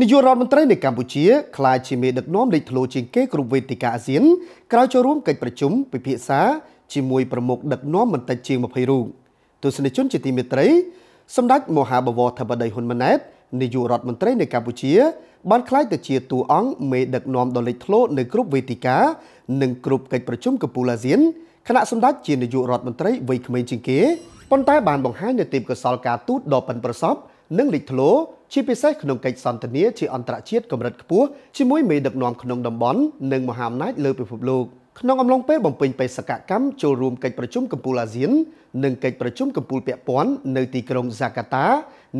នាយករដ្ឋមន្ត្រីនៃកម្ពុជាក្លាយជាមេដឹកនាំលេចធ្លោជាងគេគ្រប់វេទិកាអាស៊ានក្រោយចូលរួមកិច្ចប្រជុំពិភាក្សាជាមួយប្រមុខដឹកនាំមិនតិចជាង20រូបទស្សនិកជនជាទីមេត្រីសម្ដេចមហាបវរធិបតីហ៊ុនម៉ាណែតនាយករដ្ឋមន្ត្រីនៃកម្ពុជាបានក្លាយទៅជាតួអង្គមេដឹកនាំដ៏លេចធ្លោនៅគ្រប់វេទិកានិងគ្រប់កិច្ចប្រជុំកំពូលអាស៊ានគណៈសម្ដេចជានាយករដ្ឋមន្ត្រីវ័យក្មេងជាងគេប៉ុន្តែបានបង្ហាញនូវទេពកោសល្យការទូតដ៏ប៉ិនប្រសប់និងលេចធ្លោជាពិសេសក្នុងកិច្ចសន្ទនាជាអន្តរជាតិកម្រិតខ្ពស់ជាមួយមេដឹកនាំក្នុងតំបន់និងមហាអំណាចលើពិភពលោកក្នុងអំឡុងពេលបំពេញបេសកកម្មចូលរួមកិច្ចប្រជុំកំពូលអាស៊ាន និងកិច្ចប្រជុំកំពូលពាក់ព័ន្ធនៅទីក្រុងហ្សាកាតា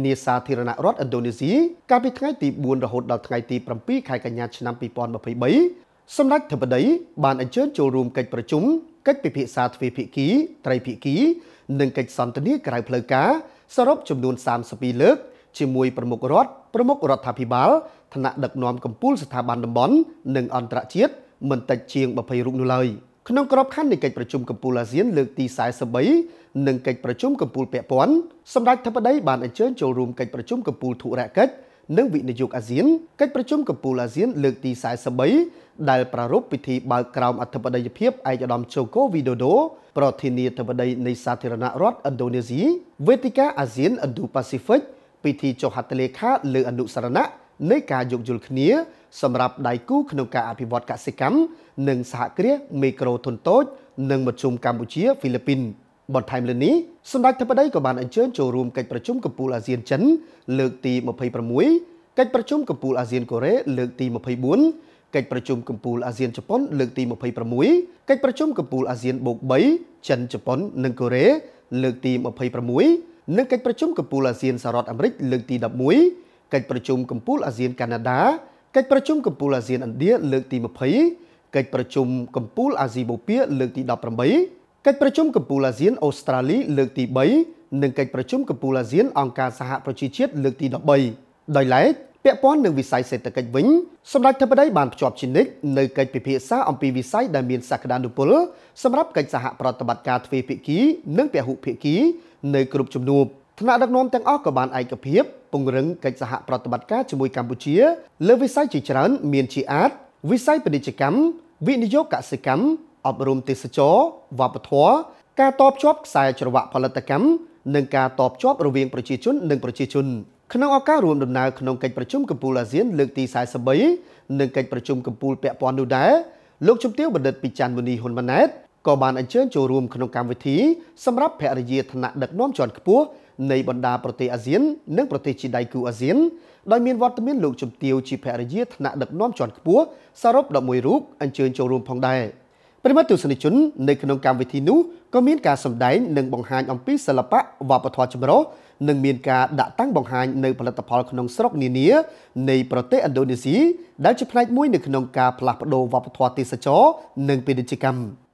នាសាធារណរដ្ឋឥណ្ឌូនេស៊ីកាលពីថ្ងៃទី4រហូតដល់ថ្ងៃទី7ខែកញ្ញាឆ្នាំ2023សម្ដេចធិបតី បានអញ្ជើញចូលរួមកិច្ចប្រជុំកិច្ចពិភាក្សាទ្វេភាគីត្រីភាគី និងកិច្ចសន្ទនាក្រៅផ្លូវការសរុបចំនួន32លើក ជាមួយប្រមុខរដ្ឋប្រមុខរដ្ឋាភិបាលថ្នាក់ដឹកនាំកម្ពុជាស្ថាប័នតំបន់ និងអន្តរជាតិមិនតិចជាង20រូបនោះឡើយក្នុងក្របខ័ណ្ឌនៃកិច្ចប្រជុំកម្ពុជាអាស៊ានលើកទី43និងកិច្ចប្រជុំកម្ពុជាពាក់ព័ន្ធសម្ដេចធិបតីបានអញ្ជើញចូលរួមកិច្ចប្រជុំកម្ពុជាធុរកិច្ចនិងវិនិយោគអាស៊ានកិច្ចប្រជុំកំពូលអាស៊ានលើកទី43ដែលប្រារព្ធពិធីបើកក្រោមអធិបតីភាពឯកឧត្តមជូកូវីដូដូប្រធានាធិបតីនៃសាធារណរដ្ឋឥណ្ឌូនេស៊ីវេទិកាអាស៊ាន Indo-Pacific ពិធីចុះហត្ថលេខាលើអនុស្សរណៈនៃការយោគយល់គ្នាសម្រាប់ដៃគូក្នុងការអភិវឌ្ឍកសិកម្មនិងសហគ្រាសមីក្រូធុនតូចនិងមធ្យមកម្ពុជាហ្វីលីពីន។បន្ថែមលើនេះសម្ដេចធិបតីក៏បានអញ្ជើញចូលរួមកិច្ចប្រជុំកំពូលអាស៊ានចិនលើកទី26កិច្ចប្រជុំកំពូលអាស៊ានកូរ៉េលើកទី24កិច្ចប្រជុំកំពូលអាស៊ានជប៉ុនលើកទី26កិច្ចប្រជុំកំពូលអាស៊ានបូក3ចិនជប៉ុននិងកូរ៉េលើកទី26និងកិច្ចប្រជុំកំពូលអាស៊ានសហរដ្ឋអាមេរិកលើកទី11កិច្ចប្រជុំកំពូលអាស៊ានកាណាដាកិច្ចប្រជុំកំពូលអាស៊ានឥណ្ឌាលើកទី20កិច្ចប្រជុំកំពូលអាស៊ីបូព៌ាលើកទី18កិច្ចប្រជុំកំពូលអាស៊ានអូស្ត្រាលីលើកទី3និងកិច្ចប្រជុំកំពូលអាស៊ានអង្គការសហប្រជាជាតិលើកទី13ដោយឡែកពាក់ព័ន្ធនឹងវិស័យសេដ្ឋកិច្ចវិញសម្ដេចធិបតីបានភ្ជាប់ជានិច្ចនៅកិច្ចពិភាក្សាអំពីវិស័យដែលមានសក្តានុពលសម្រាប់កិច្ចសហប្រតិបត្តិការទ្វេភាគីនិងពហុភាគីនៅគ្រប់ជំនួបថ្នាក់ដឹកនាំទាំងអស់ក៏បានឯកភាពពង្រឹងកិច្ចសហប្រតិបត្តិការជាមួយកម្ពុជាលើវិស័យជាច្រើន មានជាអាចវិស័យពាណិជ្ជកម្មវិនិយោគកសិកម្មអប់រំទេសចរវប្បធម៌ការតបជាប់ខ្សែច្រវាក់ផលិតកម្មនិងការតបជាប់រវាងប្រជាជននិងប្រជាជន ក្នុងឱកាសរួមដំណើរក្នុងកិច្ចប្រជុំកម្ពុជាអាស៊ានលើកទី43និងកិច្ចប្រជុំកម្ពុជាពាក់ព័ន្ធនោះដែរលោកជំទាវបណ្ឌិតពីច័ន្ទមុនីហ៊ុនម៉ាណែតក៏បានអញ្ជើញចូលរួមក្នុងកម្មវិធីសម្រាប់ភរិយាឋានៈដឹកនាំជាន់ខ្ពស់នៃបណ្ដាប្រទេសអាស៊ាននិងប្រទេសជាដៃគូអាស៊ានដោយមានវត្តមានលោកជំទាវជាភរិយាឋានៈដឹកនាំជាន់ខ្ពស់សរុប11រូបអញ្ជើញចូលរួមផងដែរ។ប្រិមត្តទស្សនិកជននៅក្នុងកម្មវិធីនោះក៏មានការសម្ដែងនិងបង្ហាញអំពីសិល្បៈវប្បធម៌ចម្រុះនិងមានការដាក់តាំងបង្ហាញនៅផលិតផលក្នុងស្រុកនានា នៃប្រទេសឥណ្ឌូនេស៊ីដែលជាផ្នែកមួយនៅក្នុងការផ្លាស់ប្តូរវប្បធម៌ទេសចរនិងពាណិជ្ជកម្ម។